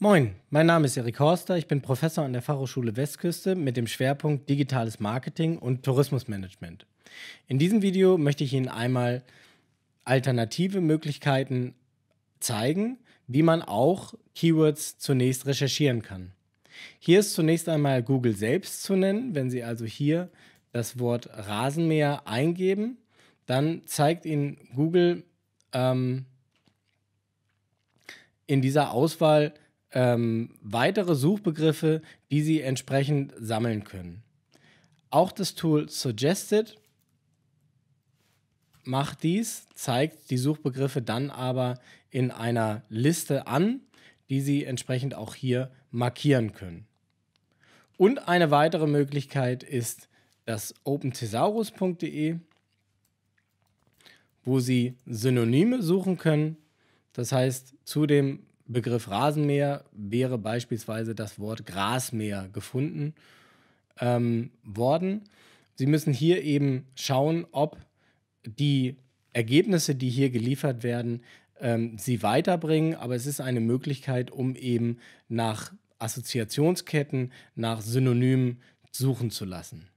Moin, mein Name ist Erik Horster, ich bin Professor an der Fachhochschule Westküste mit dem Schwerpunkt Digitales Marketing und Tourismusmanagement. In diesem Video möchte ich Ihnen einmal alternative Möglichkeiten zeigen, wie man auch Keywords zunächst recherchieren kann. Hier ist zunächst einmal Google selbst zu nennen. Wenn Sie also hier das Wort Rasenmäher eingeben, dann zeigt Ihnen Google ähm, in dieser Auswahl ähm, weitere Suchbegriffe, die Sie entsprechend sammeln können. Auch das Tool Suggested macht dies, zeigt die Suchbegriffe dann aber in einer Liste an, die Sie entsprechend auch hier markieren können. Und eine weitere Möglichkeit ist das openthesaurus.de, wo Sie Synonyme suchen können. Das heißt, zu dem Begriff Rasenmäher wäre beispielsweise das Wort Grasmäher gefunden ähm, worden. Sie müssen hier eben schauen, ob die Ergebnisse, die hier geliefert werden, ähm, sie weiterbringen, aber es ist eine Möglichkeit, um eben nach Assoziationsketten, nach Synonymen suchen zu lassen.